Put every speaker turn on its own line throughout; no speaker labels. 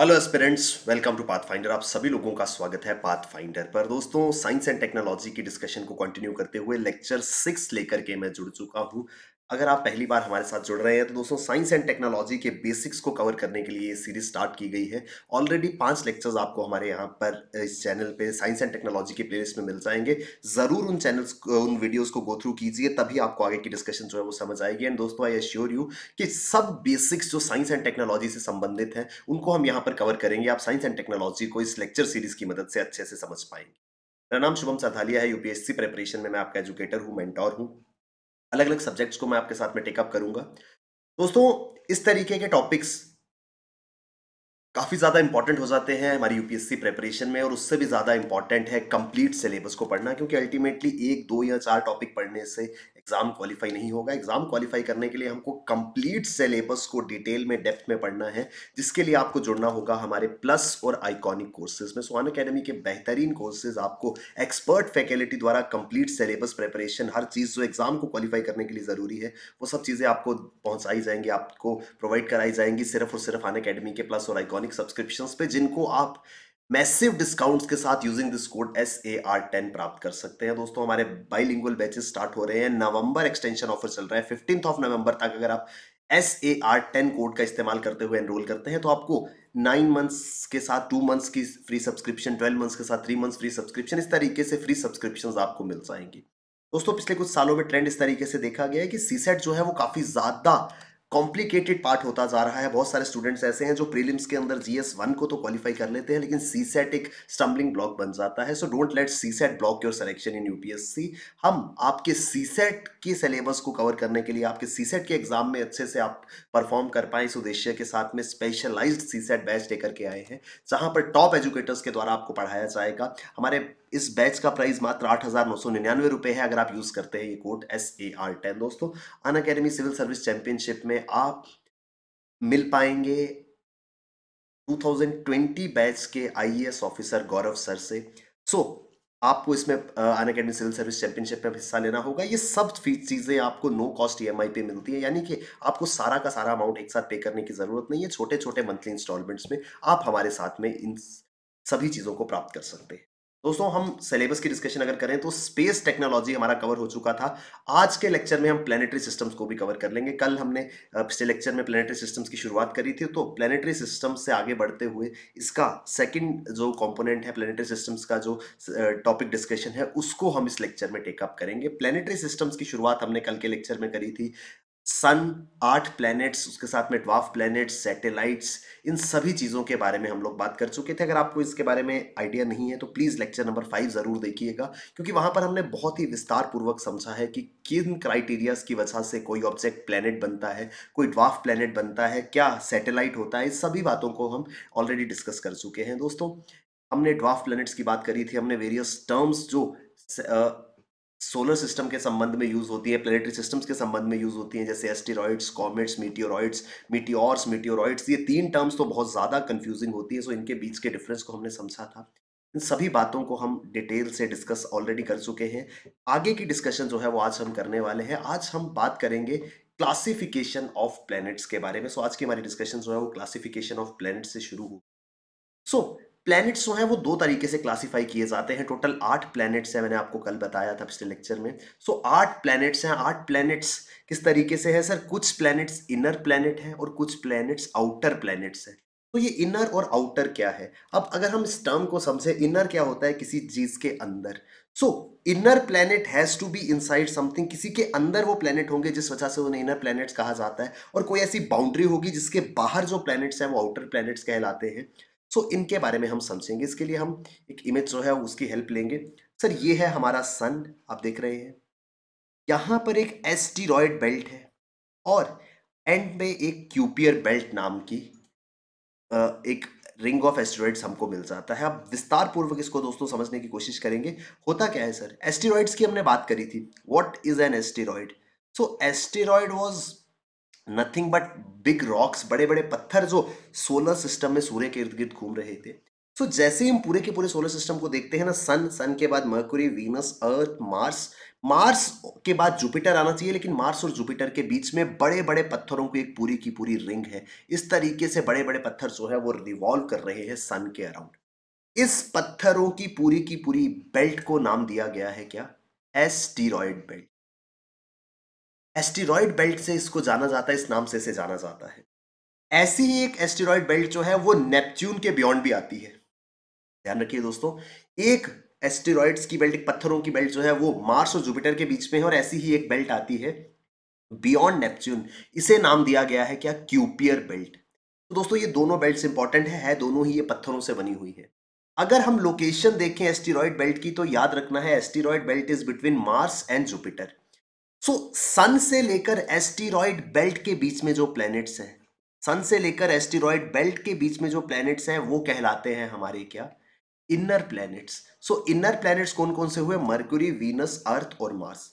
hello aspirants welcome to Pathfinder आप सभी लोगों का स्वागत है पाथ फाइंडर पर दोस्तों साइंस एंड टेक्नोलॉजी की डिस्कशन को कंटिन्यू करते हुए लेक्चर सिक्स लेकर के मैं जुड़ चुका हूं अगर आप पहली बार हमारे साथ जुड़ रहे हैं तो दोस्तों साइंस एंड टेक्नोलॉजी के बेसिक्स को कवर करने के लिए ये सीरीज स्टार्ट की गई है ऑलरेडी पांच लेक्चर्स आपको हमारे यहाँ पर इस चैनल पे साइंस एंड टेक्नोलॉजी के प्लेलिस्ट में मिल जाएंगे ज़रूर उन चैनल्स उन वीडियोज़ को गो थ्रू कीजिए तभी आपको आगे की डिस्कशन जो है वो समझ आएगी एंड दोस्तों आई एश्योर यू कि सब बेसिक्स जो साइंस एंड टेक्नोलॉजी से संबंधित हैं उनको हम यहाँ पर कवर करेंगे आप साइंस एंड टेक्नोलॉजी को इस लेक्चर सीरीज की मदद से अच्छे से समझ पाएंगे मेरा नाम शुभम सरधालिया है यूपीएससी प्रेपरेशन में मैं आपका एजुकेटर हूँ मेंटोर हूँ अलग अलग सब्जेक्ट्स को मैं आपके साथ में टेकअप करूंगा दोस्तों इस तरीके के टॉपिक्स काफ़ी ज़्यादा इंपॉर्टेंट हो जाते हैं हमारी यूपीएससी प्रेपरेशन में और उससे भी ज़्यादा इंपॉर्टेंट है कंप्लीट सिलेबस को पढ़ना क्योंकि अल्टीमेटली एक दो या चार टॉपिक पढ़ने से एग्जाम क्वालिफाई नहीं होगा एग्जाम क्वालिफाई करने के लिए हमको कंप्लीट सिलेबस को डिटेल में डेप्थ में पढ़ना है जिसके लिए आपको जुड़ना होगा हमारे प्लस और आइकॉनिक कोर्सेज में सोहान अकेडमी के बेहतरीन कोर्सेज आपको एक्सपर्ट फैकल्टी द्वारा कंप्लीट सिलेबस प्रेपरेशन हर चीज़ जो एग्जाम को क्वालिफाई करने के लिए ज़रूरी है वो सब चीज़ें आपको पहुंचाई जाएंगी आपको प्रोवाइड कराई जाएंगी सिर्फ और सिर्फ अन अकेडमी के प्लस और आइकॉनिक सब्सक्रिप्शन पे जिनको आप मैसिव डिस्काउंट्स के साथ using this code S A R ten प्राप्त कर सकते हैं दोस्तों हमारे बाईलिंगुअल बैचेस स्टार्ट हो रहे हैं नवंबर एक्सटेंशन ऑफर चल रहा है फिफ्टींथ ऑफ नवंबर तक अगर आप S A R ten code का इस्तेमाल करते हुए एनरोल करते हैं तो आपको नाइन मंथ्स के साथ टू मंथ्स की फ्री सब्सक्रिप्शन ट्वेल्व मंथ्स के साथ थ्री मंथ्स फ्री सब्सक्रिप्शन इस तरीके से फ्री सब्सक्रिप्शन आपको मिल जाएंगी दोस्तों पिछले कुछ सालों में ट्रेंड इस तरीके से देखा गया है कि सीसेट जो है वो काफ़ी ज़्यादा कॉम्प्लिकेटेड पार्ट होता जा रहा है बहुत सारे स्टूडेंट्स ऐसे हैं जो प्रीलिम्स के अंदर जी एस वन को तो क्वालिफाई कर लेते हैं लेकिन सी सेट e एक स्टम्बलिंग ब्लॉक बन जाता है so don't let CSAT block your selection in UPSC हम आपके सी सेट e के सिलेबस को कवर करने के लिए आपके सी सेट e के एग्जाम में अच्छे से आप परफॉर्म कर पाए इस उद्देश्य के साथ में स्पेशलाइज्ड सी सेट बैच लेकर के आए हैं जहाँ पर टॉप एजुकेटर्स के द्वारा आपको पढ़ाया जाएगा हमारे इस बैच का प्राइस मात्र आठ हज़ार नौ सौ निन्यानवे रुपए है अगर आप यूज़ करते हैं ये code S A R ten दोस्तों Unacademy civil service championship में आप मिल पाएंगे 2020 बैच के आईएएस ऑफिसर गौरव सर से सो so, आपको इसमें Unacademy civil service championship में हिस्सा लेना होगा ये सब चीज़ें आपको नो कॉस्ट ई e पे मिलती है यानी कि आपको सारा का सारा अमाउंट एक साथ पे करने की ज़रूरत नहीं है छोटे छोटे मंथली इंस्टॉलमेंट्स में आप हमारे साथ में इन सभी चीज़ों को प्राप्त कर सकते हैं दोस्तों हम सिलेबस की डिस्कशन अगर करें तो स्पेस टेक्नोलॉजी हमारा कवर हो चुका था आज के लेक्चर में हम प्लेनेटरी सिस्टम्स को भी कवर कर लेंगे कल हमने पिछले लेक्चर में प्लेनेटरी सिस्टम्स की शुरुआत करी थी तो प्लेनेटरी सिस्टम्स से आगे बढ़ते हुए इसका सेकंड जो कंपोनेंट है प्लेनेटरी सिस्टम्स का जो टॉपिक डिस्कशन है उसको हम इस लेक्चर में टेकअप करेंगे प्लेनेटरी सिस्टम्स की शुरुआत हमने कल के लेक्चर में करी थी सन आठ प्लैनेट्स उसके साथ में ट्वाफ प्लैनेट्स सैटेलाइट्स इन सभी चीज़ों के बारे में हम लोग बात कर चुके थे अगर आपको इसके बारे में आइडिया नहीं है तो प्लीज़ लेक्चर नंबर फाइव ज़रूर देखिएगा क्योंकि वहाँ पर हमने बहुत ही विस्तार पूर्वक समझा है कि किन क्राइटेरियाज की वजह से कोई ऑब्जेक्ट प्लैनेट बनता है कोई ड्वाफ प्लैनेट बनता है क्या सैटेलाइट होता है सभी बातों को हम ऑलरेडी डिस्कस कर चुके हैं दोस्तों हमने ड्वाफ प्लैनेट्स की बात करी थी हमने वेरियस टर्म्स जो सोलर सिस्टम के संबंध में यूज़ होती है प्लेनेटरी सिस्टम्स के संबंध में यूज़ होती है जैसे asteroids comets meteoroids meteors meteoroids ये तीन टर्म्स तो बहुत ज़्यादा कंफ्यूजिंग होती है सो इनके बीच के डिफरेंस को हमने समझा था इन सभी बातों को हम डिटेल से डिस्कस ऑलरेडी कर चुके हैं आगे की डिस्कशन जो है वो आज हम करने वाले हैं आज हम बात करेंगे क्लासिफिकेशन ऑफ प्लैनेट्स के बारे में सो so, आज की हमारी डिस्कशन जो है वो क्लासिफिकेशन ऑफ प्लैनेट्स से शुरू हो सो so, प्लैनेट्स जो हैं वो दो तरीके से क्लासिफाई किए जाते हैं टोटल आठ प्लैनेट्स हैं मैंने आपको कल बताया था पिछले लेक्चर में सो आठ प्लैनेट्स हैं आठ प्लैनेट्स किस तरीके से है सर कुछ प्लैनेट्स इनर प्लैनेट हैं और कुछ प्लैनेट्स आउटर प्लैनेट्स हैं तो ये इनर और आउटर क्या है अब अगर हम इस टर्म को समझें इनर क्या होता है किसी चीज के अंदर so inner planet has to be inside something किसी के अंदर वो प्लैनेट होंगे जिस वजह से उन्हें इनर प्लैनेट्स कहा जाता है और कोई ऐसी बाउंड्री होगी जिसके बाहर जो प्लैनेट्स हैं वो आउटर प्लैनेट्स कहलाते हैं सो इनके बारे में हम समझेंगे इसके लिए हम एक इमेज जो है उसकी हेल्प लेंगे सर ये है हमारा सन आप देख रहे हैं यहाँ पर एक एस्टीरॉयड बेल्ट है और एंड में एक क्यूपियर बेल्ट नाम की एक रिंग ऑफ एस्टेरॉइड्स हमको मिल जाता है अब विस्तार पूर्वक इसको दोस्तों समझने की कोशिश करेंगे होता क्या है सर एस्टेरॉइड्स की हमने बात करी थी what is an asteroid so asteroid was nothing but big rocks बड़े बड़े पत्थर जो सोलर सिस्टम में सूर्य के इर्द गिर्द घूम रहे थे सो so, जैसे ही हम पूरे के पूरे सोलर सिस्टम को देखते हैं ना सन सन के बाद Mercury Venus Earth Mars Mars के बाद जुपिटर आना चाहिए लेकिन मार्स और जुपिटर के बीच में बड़े बड़े पत्थरों की एक पूरी की पूरी रिंग है इस तरीके से बड़े बड़े पत्थर जो है वो रिवॉल्व कर रहे हैं सन के अराउंड इस पत्थरों की पूरी की पूरी बेल्ट को नाम दिया गया है क्या एस्टीरॉयड बेल्ट एस्टेरॉयड बेल्ट से इसको जाना जाता है इस नाम से इसे जाना जाता है ऐसी ही एक एस्टीरॉयड बेल्ट जो है वो नेपच्यून के बियॉन्ड भी आती है ध्यान रखिए दोस्तों एक एस्टेरॉइड्स की बेल्ट पत्थरों की बेल्ट जो है वो मार्स और जुपिटर के बीच में है और ऐसी ही एक बेल्ट आती है बियॉन्ड नेपच्यून इसे नाम दिया गया है क्या क्यूपियर बेल्ट तो दोस्तों ये दोनों बेल्ट इंपॉर्टेंट है, है दोनों ही ये पत्थरों से बनी हुई है अगर हम लोकेशन देखें एस्टीरॉयड बेल्ट की तो याद रखना है asteroid belt is between Mars and Jupiter so so, sun से लेकर एस्टीरॉयड बेल्ट के बीच में जो प्लैनेट्स हैं सन से लेकर एस्टीरॉयड बेल्ट के बीच में जो प्लैनेट्स हैं वो कहलाते हैं हमारे क्या inner planets so inner planets कौन कौन से हुए मर्क्यूरी वीनस अर्थ और मार्स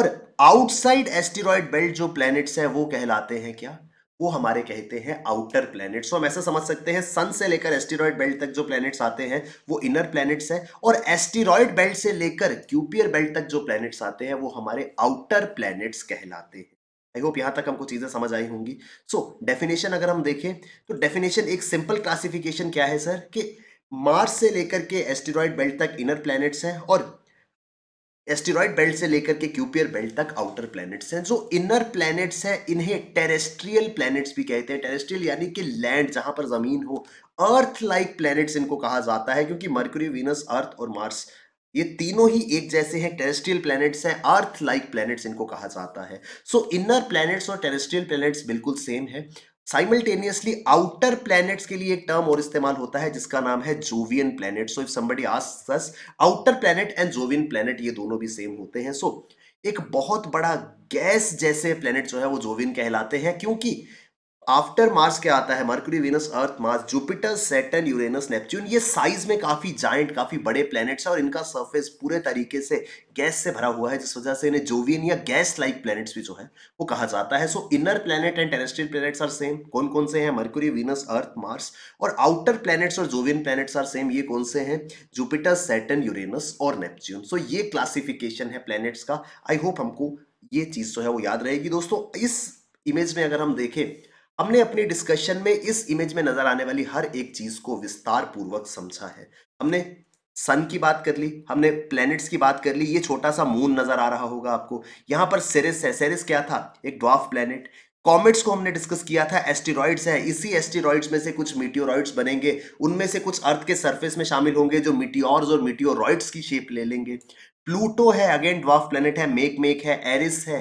और आउटसाइड एस्टीरॉयड बेल्ट जो प्लैनेट्स हैं वो कहलाते हैं क्या वो हमारे कहते हैं आउटर प्लैनेट्स तो हम ऐसा समझ सकते हैं सन से लेकर एस्टेरॉयड बेल्ट तक जो प्लैनेट्स आते हैं वो इनर प्लैनेट्स हैं और एस्टेरॉयड बेल्ट से लेकर क्यूपियर बेल्ट तक जो प्लैनेट्स आते हैं वो हमारे आउटर प्लैनेट्स कहलाते हैं आई होप यहाँ तक हमको चीज़ें समझ आई होंगी सो so, डेफिनेशन अगर हम देखें तो डेफिनेशन एक सिंपल क्लासिफिकेशन क्या है सर कि मार्स से लेकर के एस्टीरोड बेल्ट तक इनर प्लैनेट्स हैं और एस्टेरॉयड बेल्ट से लेकर के क्यूपियर बेल्ट तक आउटर प्लैनेट्स हैं जो इनर प्लैनेट्स हैं इन्हें टेरेस्ट्रियल प्लैनेट्स भी कहते हैं टेरेस्ट्रियल यानी कि लैंड जहां पर जमीन हो अर्थ लाइक प्लैनेट्स इनको कहा जाता है क्योंकि मर्क्यूरी वीनस अर्थ और मार्स ये तीनों ही एक जैसे हैं टेरेस्ट्रियल प्लैनेट्स हैं अर्थ लाइक प्लैनेट्स इनको कहा जाता है सो इनर प्लैनेट्स और टेरेस्ट्रियल प्लैनेट्स बिल्कुल सेम है साइमल्टेनियसली आउटर प्लैनेट्स के लिए एक टर्म और इस्तेमाल होता है जिसका नाम है Jovian planet so if somebody आस outer planet and Jovian planet ये दोनों भी सेम होते हैं सो so, एक बहुत बड़ा गैस जैसे प्लैनेट जो है वो जोवियन कहलाते हैं क्योंकि आफ्टर मार्स क्या आता है Mercury Venus Earth Mars Jupiter Saturn Uranus Neptune ये साइज में काफी जाइंट काफी बड़े प्लैनेट्स हैं और इनका सरफेस पूरे तरीके से गैस से भरा हुआ है जिस वजह से इन्हें जोवियन या गैस लाइक प्लैनेट्स भी जो है वो कहा जाता है so inner planet and terrestrial planets are same कौन कौन से हैं मर्क्यूरी वीनस अर्थ मार्स और आउटर प्लैनेट्स और जोवियन प्लैनेट्स आर सेम ये कौन से हैं जुपिटर सेटन यूरेनस और नेपच्यून सो ये क्लासिफिकेशन है प्लैनेट्स का आई होप हमको ये चीज जो है वो याद रहेगी दोस्तों इस इमेज में अगर हम देखें हमने अपनी डिस्कशन में इस इमेज में नजर आने वाली हर एक चीज को विस्तार पूर्वक समझा है हमने सन की बात कर ली हमने प्लैनेट्स की बात कर ली ये छोटा सा मून नजर आ रहा होगा आपको यहाँ पर सेरेस है सेरेस क्या था एक ड्वाफ प्लैनेट कॉमेट्स को हमने डिस्कस किया था एस्टेरॉइड्स है इसी एस्टेरॉइड्स में से कुछ मीटियोरॉइड्स बनेंगे उनमें से कुछ अर्थ के सर्फेस में शामिल होंगे जो मिटियोर्स और मिटियोरॉइड्स की शेप ले लेंगे प्लूटो है अगेन ड्वाफ प्लैनेट है मेक मेक है एरिस है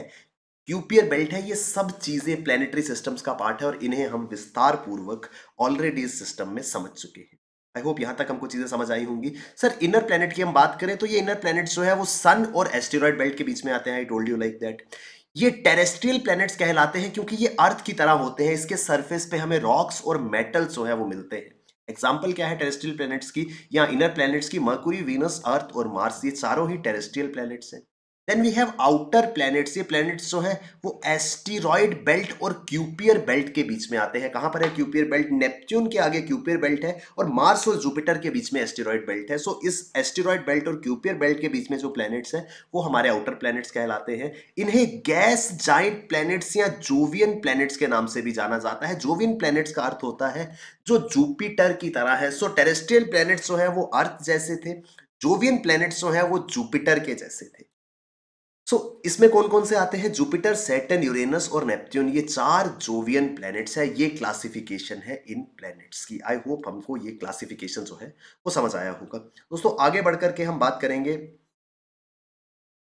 क्यूपियर बेल्ट है ये सब चीजें प्लेनेटरी सिस्टम्स का पार्ट है और इन्हें हम विस्तार पूर्वक ऑलरेडी इस सिस्टम में समझ चुके हैं आई होप यहां तक हमको चीजें समझ आई होंगी सर इनर प्लेनेट की हम बात करें तो ये इनर प्लेनेट जो है वो सन और एस्टेरॉयड बेल्ट के बीच में आते हैं I told you like that ये टेरेस्ट्रियल प्लैनेट्स कहलाते हैं क्योंकि ये अर्थ की तरह होते हैं इसके सरफेस पे हमें रॉक्स और मेटल्स जो है वो मिलते हैं एग्जाम्पल क्या है टेरेस्ट्रियल प्लैनेट्स की या इनर प्लैनेट्स की मर्कुरी वीनस अर्थ और मार्स ये चारों ही टेरेस्ट्रियल प्लैनेट्स हैं then we have outer planets ये प्लैनेट्स जो हैं वो एस्टीरॉयड बेल्ट और क्यूपियर बेल्ट के बीच में आते हैं कहाँ पर है क्यूपियर बेल्ट नेपच्यून के आगे क्यूपियर बेल्ट है और मार्स और जुपिटर के बीच में एस्टीरॉयड बेल्ट है सो so, इस एस्टीरॉयड बेल्ट और क्यूपियर बेल्ट के बीच में जो प्लैनेट्स हैं वो हमारे आउटर प्लैनेट्स कहलाते हैं इन्हें गैस जाइंट प्लैनेट्स या जोवियन प्लैनेट्स के नाम से भी जाना जाता है जोवियन प्लैनेट्स का अर्थ होता है जो जुपिटर की तरह है सो टेरेस्ट्रियल प्लैनेट्स जो है वो अर्थ जैसे थे जोवियन प्लैनेट्स जो है वो जुपिटर के जैसे थे सो so, इसमें कौन कौन से आते हैं जुपिटर सेटन यूरेनस और नेपच्यून ये चार जोवियन प्लैनेट्स है ये क्लासिफिकेशन है इन प्लैनेट्स की आई होप हमको ये क्लासिफिकेशन जो है वो समझ आया होगा दोस्तों आगे बढ़कर के हम बात करेंगे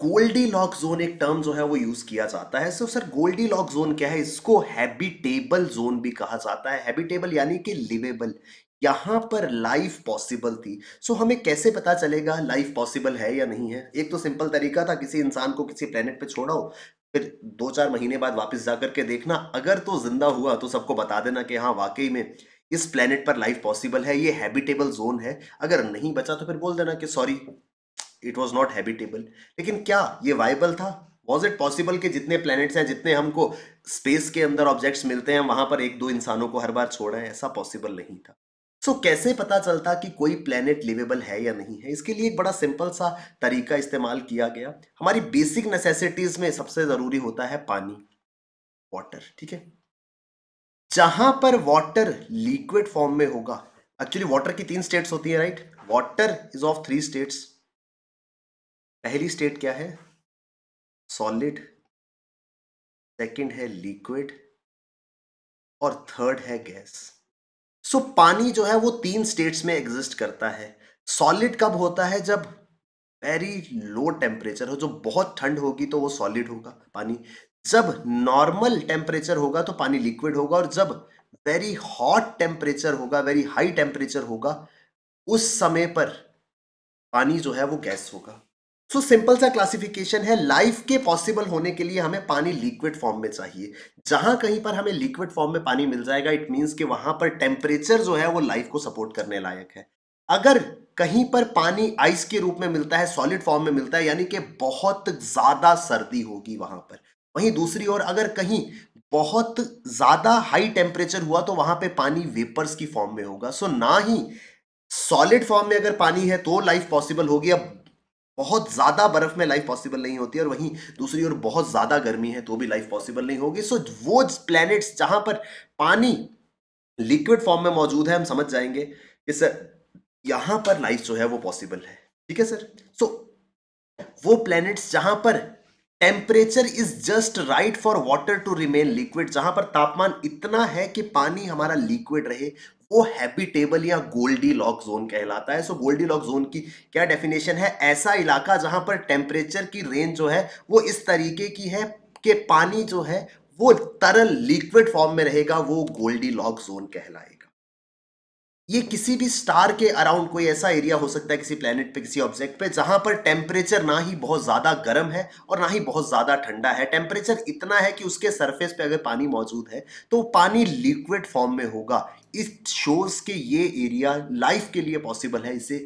गोल्डी लॉक जोन एक टर्म जो है वो यूज किया जाता है so sir Goldilocks zone क्या है इसको हैबिटेबल जोन भी कहा जाता है हैबिटेबल यानी कि लिवेबल यहाँ पर लाइफ पॉसिबल थी सो so, हमें कैसे पता चलेगा लाइफ पॉसिबल है या नहीं है एक तो सिंपल तरीका था किसी इंसान को किसी प्लेनेट पे छोड़ाओ फिर दो चार महीने बाद वापस जाकर के देखना अगर तो जिंदा हुआ तो सबको बता देना कि हाँ वाकई में इस प्लेनेट पर लाइफ पॉसिबल है ये हैबिटेबल जोन है अगर नहीं बचा तो फिर बोल देना कि sorry it was not habitable लेकिन क्या ये वाइबल था वॉज इट पॉसिबल कि जितने प्लैनेट्स हैं जितने हमको स्पेस के अंदर ऑब्जेक्ट्स मिलते हैं वहां पर एक दो इंसानों को हर बार छोड़ा है ऐसा पॉसिबल नहीं था सो so, कैसे पता चलता कि कोई प्लेनेट लिवेबल है या नहीं है इसके लिए एक बड़ा सिंपल सा तरीका इस्तेमाल किया गया हमारी बेसिक नेसेसिटीज में सबसे ज़रूरी होता है पानी वाटर ठीक है जहां पर वाटर लिक्विड फॉर्म में होगा एक्चुअली वाटर की तीन स्टेट्स होती है right water is of three states पहली स्टेट क्या है सॉलिड सेकेंड है लिक्विड और थर्ड है गैस सो so, पानी जो है वो तीन स्टेट्स में एग्जिस्ट करता है सॉलिड कब होता है जब वेरी लो टेम्परेचर हो जो बहुत ठंड होगी तो वो सॉलिड होगा पानी जब नॉर्मल टेम्परेचर होगा तो पानी लिक्विड होगा और जब वेरी हॉट टेम्परेचर होगा वेरी हाई टेम्परेचर होगा उस समय पर पानी जो है वो गैस होगा सो सिंपल सा क्लासिफिकेशन है लाइफ के पॉसिबल होने के लिए हमें पानी लिक्विड फॉर्म में चाहिए जहां कहीं पर हमें लिक्विड फॉर्म में पानी मिल जाएगा इट मींस कि वहां पर टेम्परेचर जो है वो लाइफ को सपोर्ट करने लायक है अगर कहीं पर पानी आइस के रूप में मिलता है सॉलिड फॉर्म में मिलता है यानी कि बहुत ज्यादा सर्दी होगी वहां पर वहीं दूसरी ओर अगर कहीं बहुत ज्यादा हाई टेम्परेचर हुआ तो वहां पे पानी वेपर्स की फॉर्म में होगा सो ना ही सॉलिड फॉर्म में अगर पानी है तो लाइफ पॉसिबल होगी अब बहुत ज़्यादा बर्फ़ में लाइफ पॉसिबल नहीं होती और वहीं दूसरी ओर बहुत ज़्यादा गर्मी है तो भी लाइफ पॉसिबल नहीं होगी सो वो प्लैनेट्स जहाँ पर पानी लिक्विड फॉर्म में मौजूद है हम समझ जाएंगे कि सर यहाँ पर लाइफ जो है वो पॉसिबल है ठीक है सर सो so, वो प्लैनेट्स जहाँ पर temperature is just right for water to remain liquid जहां पर तापमान इतना है कि पानी हमारा लिक्विड रहे वो हैबिटेबल या गोल्डी लॉक जोन कहलाता है सो गोल्डी लॉक जोन की क्या डेफिनेशन है ऐसा इलाका जहां पर टेम्परेचर की रेंज जो है वो इस तरीके की है कि पानी जो है वो तरल लिक्विड फॉर्म में रहेगा वो गोल्डी लॉक जोन कहलाएगा ये किसी भी स्टार के अराउंड कोई ऐसा एरिया हो सकता है किसी प्लेनेट पे किसी ऑब्जेक्ट पे जहां पर टेम्परेचर ना ही बहुत ज़्यादा गर्म है और ना ही बहुत ज़्यादा ठंडा है टेम्परेचर इतना है कि उसके सरफेस पे अगर पानी मौजूद है तो पानी लिक्विड फॉर्म में होगा इस शोज के ये एरिया लाइफ के लिए पॉसिबल है इसे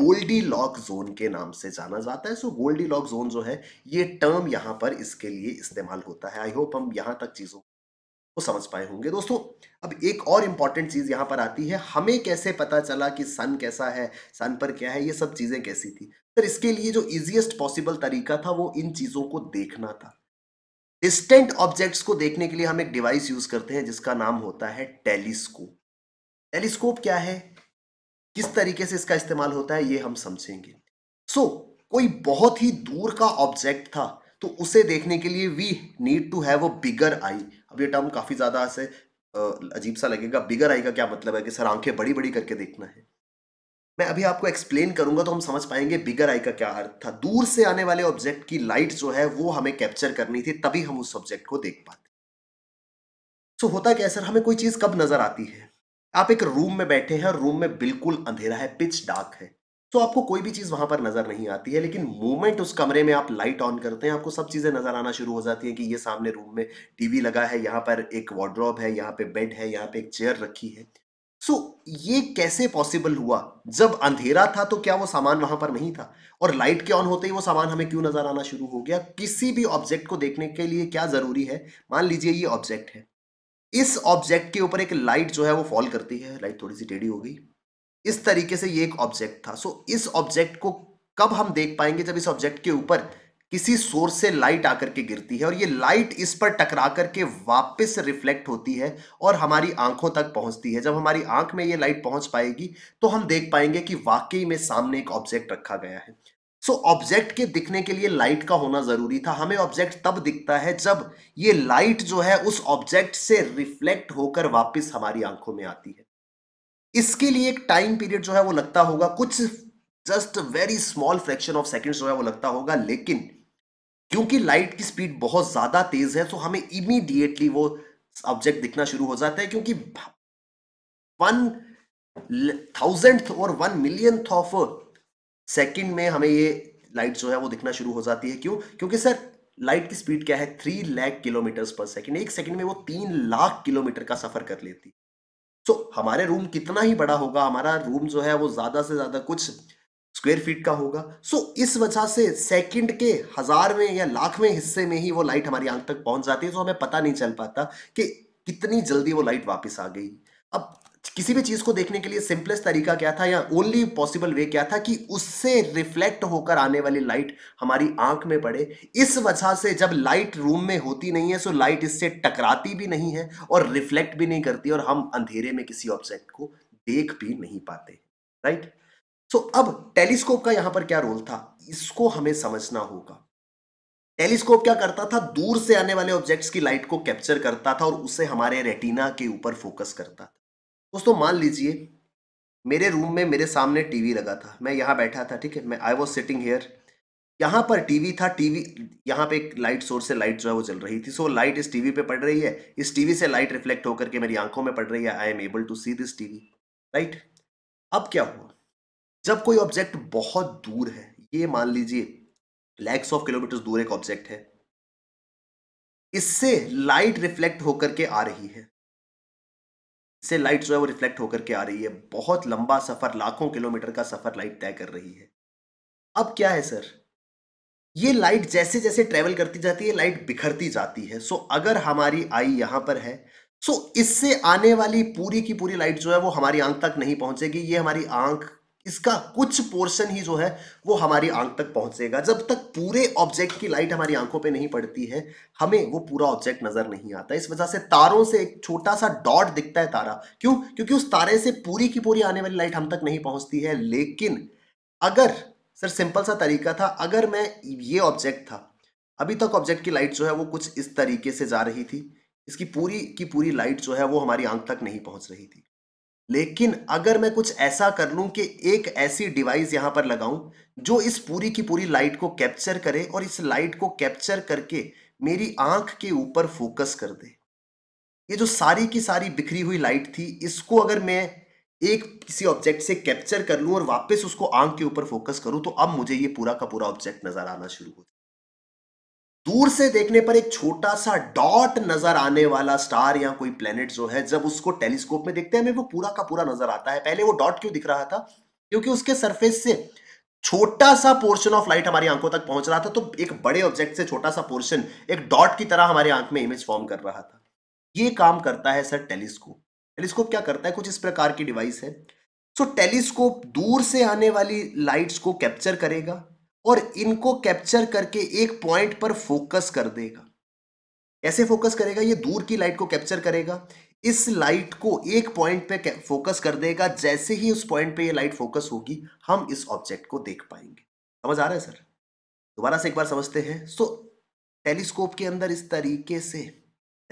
गोल्डी लॉक जोन के नाम से जाना जाता है सो गोल्डी लॉक जोन जो है ये टर्म यहाँ पर इसके लिए इस्तेमाल होता है आई होप हम यहाँ तक चीज़ों को समझ पाए होंगे दोस्तों अब एक और इम्पॉर्टेंट चीज़ यहाँ पर आती है हमें कैसे पता चला कि सन कैसा है सन पर क्या है ये सब चीज़ें कैसी थी सर इसके लिए जो इजिएस्ट पॉसिबल तरीका था वो इन चीज़ों को देखना था डिस्टेंट ऑब्जेक्ट्स को देखने के लिए हम एक डिवाइस यूज करते हैं जिसका नाम होता है टेलीस्कोप टेलीस्कोप क्या है किस तरीके से इसका इस्तेमाल होता है ये हम समझेंगे सो so, कोई बहुत ही दूर का ऑब्जेक्ट था तो उसे देखने के लिए we need to have a bigger eye अब ये टर्म काफी ज्यादा ऐसे अजीब सा लगेगा बिगर आई का क्या मतलब है कि सर आंखें बड़ी बड़ी करके देखना है मैं अभी आपको एक्सप्लेन करूंगा तो हम समझ पाएंगे बिगर आई का क्या अर्थ था दूर से आने वाले ऑब्जेक्ट की लाइट जो है वो हमें कैप्चर करनी थी तभी हम उस ऑब्जेक्ट को देख पाते सो so, होता क्या है सर हमें कोई चीज कब नजर आती है आप एक रूम में बैठे हैं और रूम में बिल्कुल अंधेरा है पिच डार्क है तो आपको कोई भी चीज़ वहां पर नजर नहीं आती है लेकिन मोमेंट उस कमरे में आप लाइट ऑन करते हैं आपको सब चीज़ें नजर आना शुरू हो जाती है कि ये सामने रूम में टीवी लगा है यहाँ पर एक वार्ड्रॉप है यहाँ पे बेड है यहाँ पे एक चेयर रखी है सो so, ये कैसे पॉसिबल हुआ जब अंधेरा था तो क्या वो सामान वहां पर नहीं था और लाइट के ऑन होते ही वो सामान हमें क्यों नजर आना शुरू हो गया किसी भी ऑब्जेक्ट को देखने के लिए क्या जरूरी है मान लीजिए ये ऑब्जेक्ट है इस ऑब्जेक्ट के ऊपर एक लाइट जो है वो फॉल करती है लाइट थोड़ी सी टेढ़ी हो गई इस तरीके से ये एक ऑब्जेक्ट था सो इस ऑब्जेक्ट को कब हम देख पाएंगे जब इस ऑब्जेक्ट के ऊपर किसी सोर्स से लाइट आकर के गिरती है और ये लाइट इस पर टकरा करके वापस रिफ्लेक्ट होती है और हमारी आंखों तक पहुंचती है जब हमारी आंख में ये लाइट पहुंच पाएगी तो हम देख पाएंगे कि वाकई में सामने एक ऑब्जेक्ट रखा गया है सो so, ऑब्जेक्ट के दिखने के लिए लाइट का होना जरूरी था हमें ऑब्जेक्ट तब दिखता है जब ये लाइट जो है उस ऑब्जेक्ट से रिफ्लेक्ट होकर वापस हमारी आंखों में आती है इसके लिए एक टाइम पीरियड जो है वो लगता होगा कुछ just very small fraction of seconds जो है वो लगता होगा लेकिन क्योंकि लाइट की स्पीड बहुत ज्यादा तेज है तो हमें इमीडिएटली वो ऑब्जेक्ट दिखना शुरू हो जाता है क्योंकि वन थाउजेंड और वन मिलियंथ ऑफ सेकेंड में हमें ये लाइट जो है वो दिखना शुरू हो जाती है क्यों क्योंकि सर लाइट की स्पीड क्या है three lakh kilometre per second एक सेकेंड में वो तीन लाख किलोमीटर का सफर कर लेती सो so, हमारे रूम कितना ही बड़ा होगा हमारा रूम जो है वो ज्यादा से ज्यादा कुछ स्क्वेयर फीट का होगा सो so, इस वजह से सेकंड के हजारवें या लाखवें हिस्से में ही वो लाइट हमारी आंख तक पहुंच जाती है तो हमें पता नहीं चल पाता कि कितनी जल्दी वो लाइट वापस आ गई अब किसी भी चीज़ को देखने के लिए सिंपलेस्ट तरीका क्या था या ओनली पॉसिबल वे क्या था कि उससे रिफ्लेक्ट होकर आने वाली लाइट हमारी आंख में पड़े इस वजह से जब लाइट रूम में होती नहीं है सो लाइट इससे टकराती भी नहीं है और रिफ्लेक्ट भी नहीं करती और हम अंधेरे में किसी ऑब्जेक्ट को देख भी नहीं पाते राइट सो so, अब टेलीस्कोप का यहां पर क्या रोल था इसको हमें समझना होगा टेलीस्कोप क्या करता था दूर से आने वाले ऑब्जेक्ट्स की लाइट को कैप्चर करता था और उसे हमारे रेटिना के ऊपर फोकस करता था दोस्तों मान लीजिए मेरे रूम में मेरे सामने टीवी लगा था मैं यहाँ बैठा था ठीक है मैं आई वॉज सिटिंग हेयर यहाँ पर टीवी था टीवी यहाँ पे एक लाइट सोर्स से लाइट जो है वो जल रही थी सो so, लाइट इस टीवी पे पड़ रही है इस टीवी से लाइट रिफ्लेक्ट होकर के मेरी आंखों में पड़ रही है I am able to see this TV right अब क्या हुआ जब कोई ऑब्जेक्ट बहुत दूर है ये मान लीजिए लैक्स ऑफ किलोमीटर्स दूर एक ऑब्जेक्ट है इससे लाइट रिफ्लेक्ट होकर के आ रही है से लाइट जो है वो रिफ्लेक्ट होकर के आ रही है बहुत लंबा सफ़र लाखों किलोमीटर का सफ़र लाइट तय कर रही है अब क्या है सर ये लाइट जैसे जैसे ट्रेवल करती जाती है लाइट बिखरती जाती है सो अगर हमारी आई यहां पर है सो इससे आने वाली पूरी की पूरी लाइट जो है वो हमारी आंख तक नहीं पहुंचेगी ये हमारी आंख इसका कुछ पोर्शन ही जो है वो हमारी आंख तक पहुंचेगा जब तक पूरे ऑब्जेक्ट की लाइट हमारी आंखों पे नहीं पड़ती है हमें वो पूरा ऑब्जेक्ट नजर नहीं आता इस वजह से तारों से एक छोटा सा डॉट दिखता है तारा क्यों क्योंकि उस तारे से पूरी की पूरी आने वाली लाइट हम तक नहीं पहुंचती है लेकिन अगर सर सिंपल सा तरीका था अगर मैं ये ऑब्जेक्ट था अभी तक ऑब्जेक्ट की लाइट जो है वो कुछ इस तरीके से जा रही थी इसकी पूरी की पूरी लाइट जो है वो हमारी आंख तक नहीं पहुंच रही थी लेकिन अगर मैं कुछ ऐसा कर लूं कि एक ऐसी डिवाइस यहां पर लगाऊं जो इस पूरी की पूरी लाइट को कैप्चर करे और इस लाइट को कैप्चर करके मेरी आंख के ऊपर फोकस कर दे ये जो सारी की सारी बिखरी हुई लाइट थी इसको अगर मैं एक किसी ऑब्जेक्ट से कैप्चर कर लूं और वापस उसको आंख के ऊपर फोकस करूं तो अब मुझे ये पूरा का पूरा ऑब्जेक्ट नजर आना शुरू हो दूर से देखने पर एक छोटा सा डॉट नजर आने वाला स्टार या कोई प्लेनेट जो है जब उसको टेलीस्कोप में देखते हैं हमें वो पूरा का पूरा नजर आता है पहले वो डॉट क्यों दिख रहा था क्योंकि उसके सरफेस से छोटा सा पोर्शन ऑफ लाइट हमारी आंखों तक पहुंच रहा था तो एक बड़े ऑब्जेक्ट से छोटा सा पोर्शन एक डॉट की तरह हमारे आंख में इमेज फॉर्म कर रहा था ये काम करता है सर टेलीस्कोप टेलीस्कोप क्या करता है कुछ इस प्रकार की डिवाइस है सो so, टेलीस्कोप दूर से आने वाली लाइट्स को कैप्चर करेगा और इनको कैप्चर करके एक पॉइंट पर फोकस कर देगा कैसे फोकस करेगा ये दूर की लाइट को कैप्चर करेगा इस लाइट को एक पॉइंट पे फोकस कर देगा जैसे ही उस पॉइंट पे ये लाइट फोकस होगी हम इस ऑब्जेक्ट को देख पाएंगे समझ आ रहा है सर दोबारा से एक बार समझते हैं सो टेलीस्कोप के अंदर इस तरीके से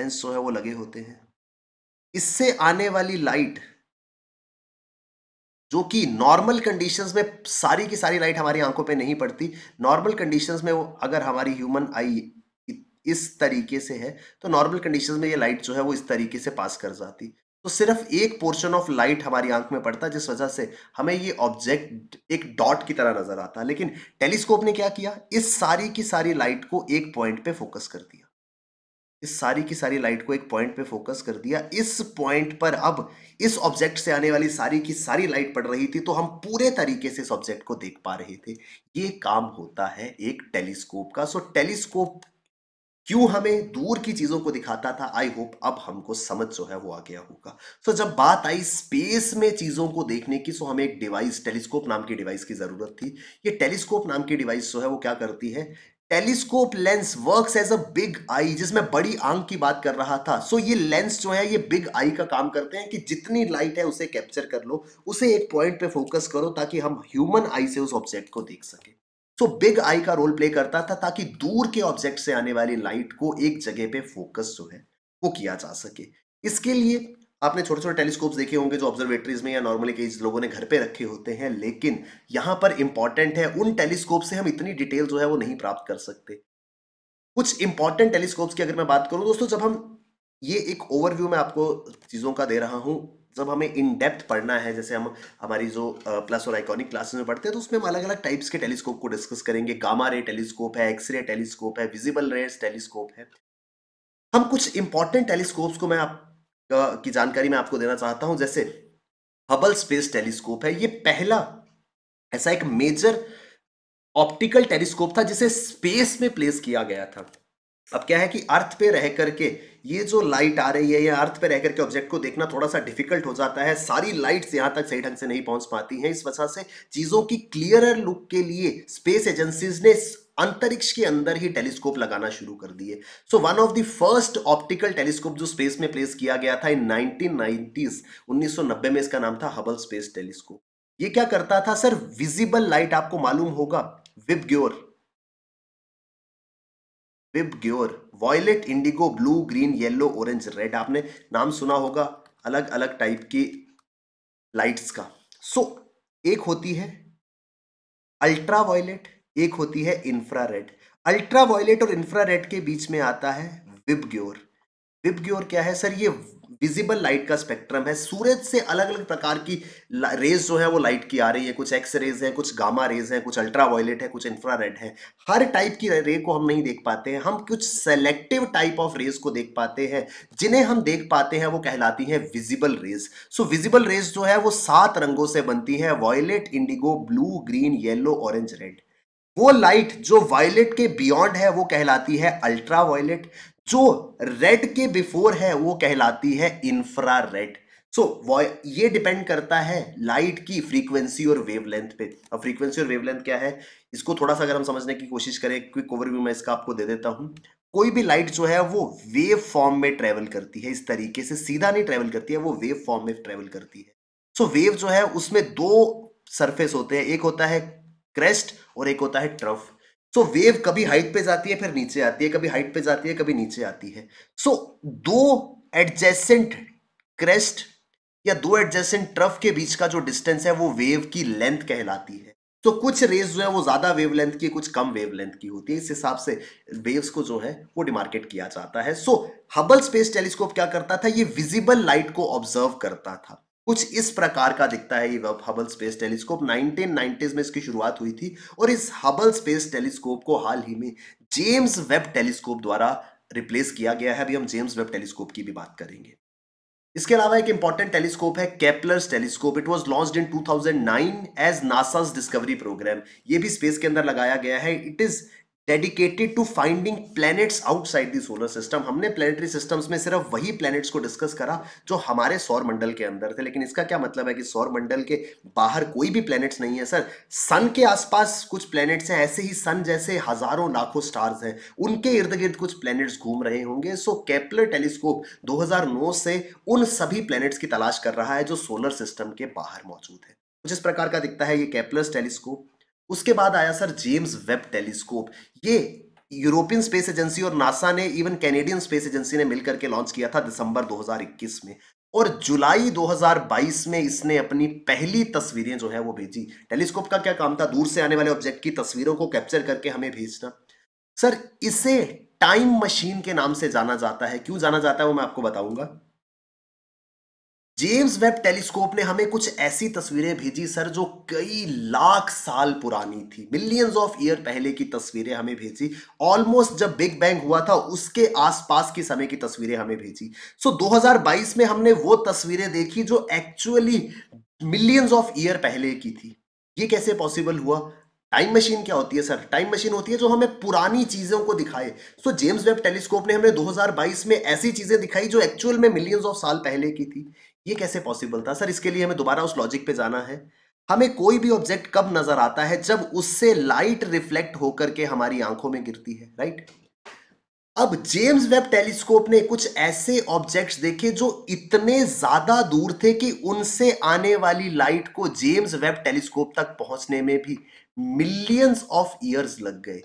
लेंस जो है वो लगे होते हैं इससे आने वाली लाइट जो कि नॉर्मल कंडीशंस में सारी की सारी लाइट हमारी आंखों पे नहीं पड़ती नॉर्मल कंडीशंस में वो अगर हमारी ह्यूमन आई इस तरीके से है तो नॉर्मल कंडीशंस में ये लाइट जो है वो इस तरीके से पास कर जाती तो सिर्फ एक पोर्शन ऑफ लाइट हमारी आंख में पड़ता जिस वजह से हमें ये ऑब्जेक्ट एक डॉट की तरह नजर आता लेकिन टेलीस्कोप ने क्या किया इस सारी की सारी लाइट को एक पॉइंट पे फोकस कर दिया इस सारी की सारी लाइट को एक पॉइंट पे फोकस कर दिया इस पॉइंट पर अब इस ऑब्जेक्ट से आने वाली सारी की सारी लाइट पड़ रही थी तो हम पूरे तरीके से इस ऑब्जेक्ट को देख पा रहे थे ये काम होता है एक टेलीस्कोप का सो टेलीस्कोप क्यों हमें दूर की चीज़ों को दिखाता था आई होप अब हमको समझ जो है वो आ गया होगा सो so, जब बात आई स्पेस में चीज़ों को देखने की सो so हमें एक डिवाइस टेलीस्कोप नाम की डिवाइस की ज़रूरत थी ये टेलीस्कोप नाम की डिवाइस जो है वो क्या करती है telescope lens works as a big eye जिसमें बड़ी आंख की बात कर रहा था सो so, ये लेंस जो है ये बिग आई का काम करते हैं कि जितनी लाइट है उसे कैप्चर कर लो उसे एक पॉइंट पे फोकस करो ताकि हम ह्यूमन आई से उस ऑब्जेक्ट को देख सके सो बिग आई का रोल प्ले करता था ताकि दूर के ऑब्जेक्ट से आने वाली लाइट को एक जगह पे फोकस जो है वो किया जा सके इसके लिए आपने छोटे छोटे टेलीस्कोप्स देखे होंगे जो ऑब्जर्वेटरीज में या नॉर्मली कई लोगों ने घर पे रखे होते हैं लेकिन यहां पर इंपॉर्टेंट है उन टेलीस्कोप से हम इतनी डिटेल जो है वो नहीं प्राप्त कर सकते कुछ इंपॉर्टेंट टेलीस्कोप्स की अगर मैं बात करूँ दोस्तों जब हम ये एक ओवरव्यू में आपको चीज़ों का दे रहा हूं जब हमें इन डेप्थ पढ़ना है जैसे हम हमारी जो प्लस और आइकॉनिक क्लासेस में पढ़ते हैं तो उसमें हम अलग अलग टाइप्स के टेलीस्कोप को डिस्कस करेंगे गामा रे टेलीस्कोप है एक्सरे टेलीस्कोप है विजिबल रेस टेलीस्कोप है हम कुछ इंपॉर्टेंट टेलीस्कोप्स को मैं आप की जानकारी मैं आपको देना चाहता हूं जैसे हबल स्पेस टेलीस्कोप है ये पहला ऐसा एक मेजर ऑप्टिकल टेलीस्कोप था जिसे स्पेस में प्लेस किया गया था अब क्या है कि अर्थ पे रह करके ये जो लाइट आ रही है या अर्थ पे रह करके ऑब्जेक्ट को देखना थोड़ा सा डिफिकल्ट हो जाता है सारी लाइट्स यहाँ तक सही ढंग से नहीं पहुंच पाती हैं इस वजह से चीज़ों की क्लियरर लुक के लिए स्पेस एजेंसीज ने अंतरिक्ष के अंदर ही टेलीस्कोप लगाना शुरू कर दिए so one of the first optical telescope जो स्पेस में प्लेस किया गया था इन 1990s 1990 में इसका नाम था हबल स्पेस टेलीस्कोप ये क्या करता था सर विजिबल लाइट आपको मालूम होगा VIBGYOR VIBGYOR violet indigo blue green yellow orange red आपने नाम सुना होगा अलग अलग टाइप की लाइट्स का सो so, एक होती है अल्ट्रा वायलेट एक होती है इंफ्रारेड अल्ट्रावायलेट और इंफ्रारेड के बीच में आता है विबग्योर विबग्योर क्या है सर ये विजिबल लाइट का स्पेक्ट्रम है सूरज से अलग अलग प्रकार की रेज जो है वो लाइट की आ रही है कुछ एक्स रेज है कुछ गामा रेज है कुछ अल्ट्रावायलेट है कुछ इंफ्रारेड है हर टाइप की रे को हम नहीं देख पाते हैं हम कुछ सेलेक्टिव टाइप ऑफ रेज को देख पाते हैं जिन्हें हम देख पाते हैं वो कहलाती है visible rays so visible rays जो है वो सात रंगों से बनती है violet indigo blue green yellow orange red वो लाइट जो वायलेट के बियॉन्ड है वो कहलाती है अल्ट्रा वायलेट जो रेड के बिफोर है वो कहलाती है इंफ्रा रेड सो ये डिपेंड करता है लाइट की फ्रीक्वेंसी और वेवलेंथ पे अब फ्रीक्वेंसी और वेवलेंथ क्या है इसको थोड़ा सा अगर हम समझने की कोशिश करें क्विक ओवरव्यू मैं इसका आपको दे देता हूं कोई भी लाइट जो है वो वेव फॉर्म में ट्रेवल करती है इस तरीके से सीधा नहीं ट्रेवल करती है वो वेव फॉर्म में ट्रेवल करती है सो so, वेव जो है उसमें दो सरफेस होते हैं एक होता है क्रेस्ट और एक होता है ट्रफ सो so, वेव कभी हाइट पे जाती है फिर नीचे आती है कभी हाइट पे जाती है कभी नीचे आती है सो so, दो एडजेसेंट क्रेस्ट या दो एडजेसेंट ट्रफ के बीच का जो डिस्टेंस है वो वेव की लेंथ कहलाती है तो कुछ रेज जो है वो ज्यादा वेवलेंथ की कुछ कम वेवलेंथ की होती है इस हिसाब से वेव्स को जो है वो डिमार्केट किया जाता है सो हबल स्पेस टेलीस्कोप क्या करता था ये विजिबल लाइट को ऑब्जर्व करता था कुछ इस प्रकार का दिखता है ये हबल स्पेस टेलीस्कोप 1990s में इसकी शुरुआत हुई थी और इस हबल स्पेस टेलीस्कोप को हाल ही में जेम्स वेब टेलीस्कोप द्वारा रिप्लेस किया गया है अभी हम जेम्स वेब टेलीस्कोप की भी बात करेंगे इसके अलावा एक इंपॉर्टेंट टेलीस्कोप है Kepler's telescope it was launched in 2009 as NASA's discovery programme ये भी स्पेस के अंदर लगाया गया है it is dedicated to finding planets outside the solar system हमने प्लेनेटरी सिस्टम्स में सिर्फ वही प्लैनेट्स को डिस्कस करा जो हमारे सौर मंडल के अंदर थे लेकिन इसका क्या मतलब है कि सौर मंडल के बाहर कोई भी प्लैनेट्स नहीं है सर सन के आसपास कुछ प्लैनेट्स हैं ऐसे ही सन जैसे हजारों लाखों स्टार्स हैं उनके इर्द गिर्द कुछ प्लैनेट्स घूम रहे होंगे सो कैपलर टेलीस्कोप नौ से उन सभी प्लैनेट्स की तलाश कर रहा है जो सोलर सिस्टम के बाहर मौजूद है जिस प्रकार का दिखता है ये कैपलस टेलीस्कोप उसके बाद आया सर जेम्स वेब टेलीस्कोप ये यूरोपियन स्पेस एजेंसी और नासा ने इवन कैनेडियन स्पेस एजेंसी ने मिलकर के लॉन्च किया था दिसंबर 2021 में और जुलाई 2022 में इसने अपनी पहली तस्वीरें जो है वो भेजी टेलीस्कोप का क्या काम था दूर से आने वाले ऑब्जेक्ट की तस्वीरों को कैप्चर करके हमें भेजना सर इसे टाइम मशीन के नाम से जाना जाता है क्यों जाना जाता है वो मैं आपको बताऊंगा जेम्स वेब टेलीस्कोप ने हमें कुछ ऐसी तस्वीरें भेजी सर जो कई लाख साल पुरानी थी मिलियंस ऑफ ईयर पहले की तस्वीरें हमें भेजी ऑलमोस्ट जब बिग बैंग हुआ था उसके आसपास के समय की तस्वीरें हमें भेजी सो so, 2022 में हमने वो तस्वीरें देखी जो एक्चुअली मिलियंस ऑफ ईयर पहले की थी ये कैसे पॉसिबल हुआ टाइम मशीन क्या होती है सर टाइम मशीन होती है जो हमें पुरानी चीजों को दिखाए सो जेम्स वेब टेलीस्कोप ने हमें 2022 में ऐसी चीजें दिखाई जो एक्चुअल में मिलियंस ऑफ साल पहले की थी ये कैसे पॉसिबल था सर इसके लिए हमें दोबारा उस लॉजिक पे जाना है हमें कोई भी ऑब्जेक्ट कब नजर आता है जब उससे लाइट रिफ्लेक्ट होकर के हमारी आंखों में गिरती है राइट अब जेम्स वेब टेलीस्कोप ने कुछ ऐसे ऑब्जेक्ट्स देखे जो इतने ज्यादा दूर थे कि उनसे आने वाली लाइट को जेम्स वेब टेलीस्कोप तक पहुंचने में भी मिलियंस ऑफ ईयर्स लग गए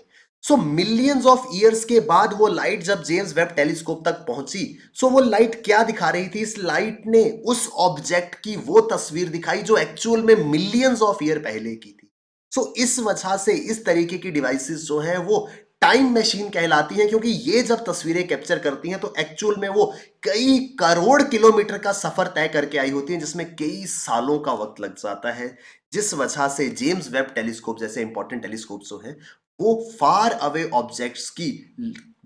सो मिलियंस ऑफ ईयर्स के बाद वो लाइट जब जेम्स वेब टेलीस्कोप तक पहुंची सो so वो लाइट क्या दिखा रही थी इस लाइट ने उस ऑब्जेक्ट की वो तस्वीर दिखाई जो एक्चुअल में मिलियंस ऑफ ईयर पहले की थी सो so इस वजह से इस तरीके की डिवाइसेस जो हैं वो टाइम मशीन कहलाती है क्योंकि ये जब तस्वीरें कैप्चर करती हैं तो एक्चुअल में वो कई करोड़ किलोमीटर का सफर तय करके आई होती है जिसमें कई सालों का वक्त लग जाता है जिस वजह से जेम्स वेब टेलीस्कोप जैसे इंपॉर्टेंट टेलीस्कोप जो हैं वो फार अवे ऑब्जेक्ट्स की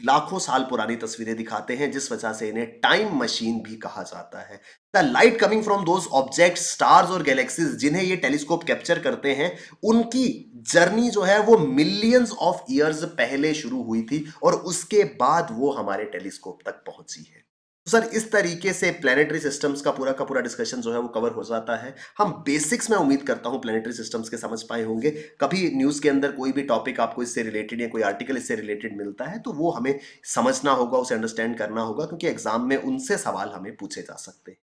लाखों साल पुरानी तस्वीरें दिखाते हैं जिस वजह से इन्हें टाइम मशीन भी कहा जाता है the light coming from those object stars और गैलेक्सीज जिन्हें ये टेलीस्कोप कैप्चर करते हैं उनकी जर्नी जो है वो मिलियंस ऑफ ईयर्स पहले शुरू हुई थी और उसके बाद वो हमारे टेलीस्कोप तक पहुंची है तो सर इस तरीके से प्लानिटरी सिस्टम्स का पूरा का पूरा डिस्कशन जो है वो कवर हो जाता है हम बेसिक्स में उम्मीद करता हूँ प्लानिटरी सिस्टम्स के समझ पाए होंगे कभी न्यूज़ के अंदर कोई भी टॉपिक आपको इससे रिलेटेड या कोई आर्टिकल इससे रिलेटेड मिलता है तो वो हमें समझना होगा उसे अंडरस्टैंड करना होगा क्योंकि एग्जाम में उनसे सवाल हमें पूछे जा सकते हैं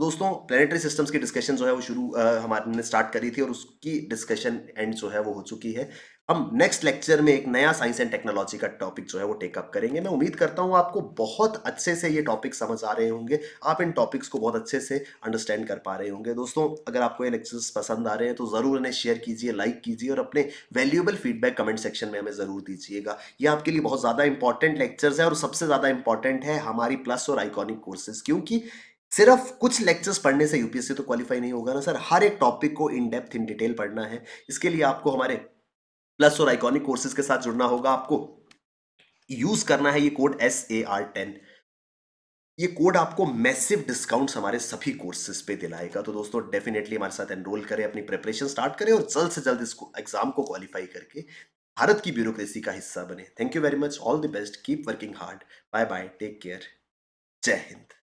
दोस्तों प्लानिटरी सिस्टम्स की डिस्कशन जो है वो शुरू हमारे ने स्टार्ट करी थी और उसकी डिस्कशन एंड जो है वो हो चुकी है हम नेक्स्ट लेक्चर में एक नया साइंस एंड टेक्नोलॉजी का टॉपिक जो है वो टेकअप करेंगे मैं उम्मीद करता हूँ आपको बहुत अच्छे से ये टॉपिक समझ आ रहे होंगे आप इन टॉपिक्स को बहुत अच्छे से अंडरस्टैंड कर पा रहे होंगे दोस्तों अगर आपको ये लेक्चर्स पसंद आ रहे हैं तो ज़रूर इन्हें शेयर कीजिए लाइक कीजिए और अपने वैल्यूएबल फीडबैक कमेंट सेक्शन में हमें ज़रूर दीजिएगा ये आपके लिए बहुत ज़्यादा इंपॉर्टेंट लेक्चर्स है और सबसे ज़्यादा इंपॉर्टेंट है हमारी प्लस और आइकॉनिक कोर्सेज क्योंकि सिर्फ कुछ लेक्चर्स पढ़ने से यूपीएससी तो क्वालिफाई नहीं होगा ना सर हर एक टॉपिक को इन डेप्थ इन डिटेल पढ़ना है इसके लिए आपको हमारे प्लस और आइकॉनिक कोर्सेज के साथ जुड़ना होगा आपको यूज करना है ये code S A R ten ये कोड आपको मैसिव डिस्काउंट्स हमारे सभी कोर्सेज पे दिलाएगा तो दोस्तों डेफिनेटली हमारे साथ एनरोल करें अपनी प्रिपरेशन स्टार्ट करें और जल्द से जल्द इस एग्जाम को क्वालिफाई करके भारत की ब्यूरोक्रेसी का हिस्सा बने thank you very much all the best keep working hard bye bye take care जय हिंद